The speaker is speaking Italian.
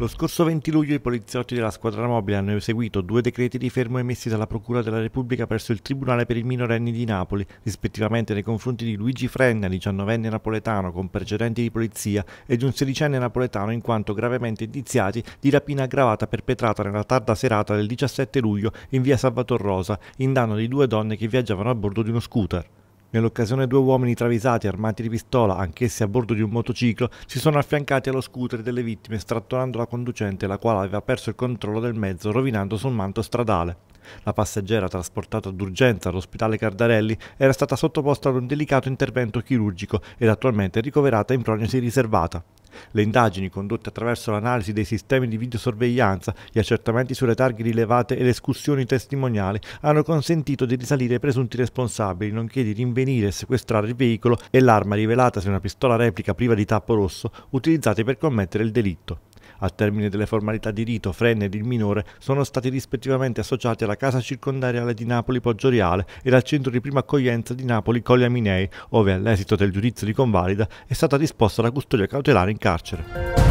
Lo scorso 20 luglio i poliziotti della squadra mobile hanno eseguito due decreti di fermo emessi dalla Procura della Repubblica presso il Tribunale per i minorenni di Napoli, rispettivamente nei confronti di Luigi Frenna, 19enne napoletano con precedenti di polizia, e di un 16enne napoletano in quanto gravemente indiziati di rapina aggravata perpetrata nella tarda serata del 17 luglio in via Salvator Rosa, in danno di due donne che viaggiavano a bordo di uno scooter. Nell'occasione due uomini travisati armati di pistola, anch'essi a bordo di un motociclo, si sono affiancati allo scooter delle vittime strattonando la conducente la quale aveva perso il controllo del mezzo rovinando sul manto stradale. La passeggera trasportata d'urgenza all'ospedale Cardarelli era stata sottoposta ad un delicato intervento chirurgico ed attualmente ricoverata in prognosi riservata. Le indagini condotte attraverso l'analisi dei sistemi di videosorveglianza, gli accertamenti sulle targhe rilevate e le escursioni testimoniali hanno consentito di risalire i presunti responsabili, nonché di rinvenire e sequestrare il veicolo e l'arma rivelatasi una pistola replica priva di tappo rosso utilizzate per commettere il delitto. Al termine delle formalità di rito, Frenne ed il minore sono stati rispettivamente associati alla casa circondariale di Napoli Poggioriale e al centro di prima accoglienza di Napoli Colli Aminei, ove all'esito del giudizio di convalida è stata disposta la custodia cautelare in carcere.